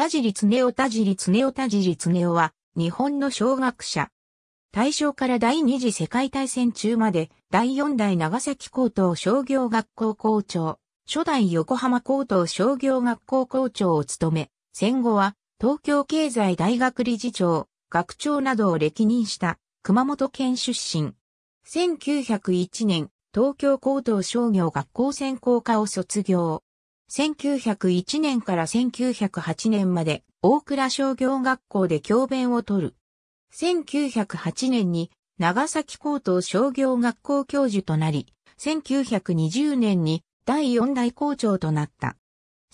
田尻恒夫田尻恒夫田尻恒夫は、日本の小学者。大正から第二次世界大戦中まで、第四代長崎高等商業学校校長、初代横浜高等商業学校校長を務め、戦後は、東京経済大学理事長、学長などを歴任した、熊本県出身。1901年、東京高等商業学校専攻科を卒業。1901年から1908年まで大倉商業学校で教鞭をとる。1908年に長崎高等商業学校教授となり、1920年に第四代校長となった。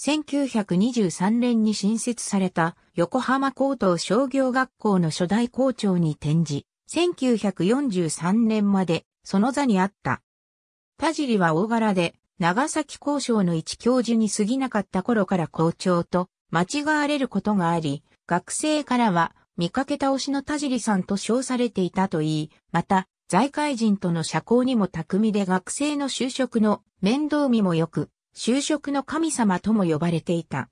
1923年に新設された横浜高等商業学校の初代校長に転じ、1943年までその座にあった。田尻は大柄で長崎交渉の一教授に過ぎなかった頃から校長と間違われることがあり、学生からは見かけ倒しの田尻さんと称されていたといい、また、財界人との社交にも巧みで学生の就職の面倒見も良く、就職の神様とも呼ばれていた。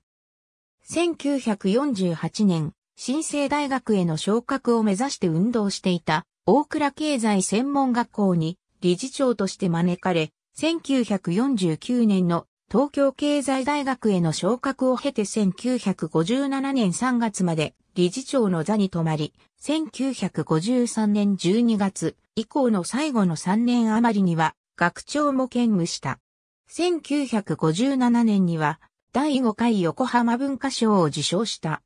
1948年、新生大学への昇格を目指して運動していた大倉経済専門学校に理事長として招かれ、1949年の東京経済大学への昇格を経て1957年3月まで理事長の座に止まり、1953年12月以降の最後の3年余りには学長も兼務した。1957年には第5回横浜文化賞を受賞した。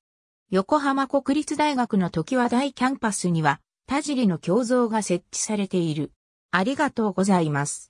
横浜国立大学の時は大キャンパスには田尻の胸像が設置されている。ありがとうございます。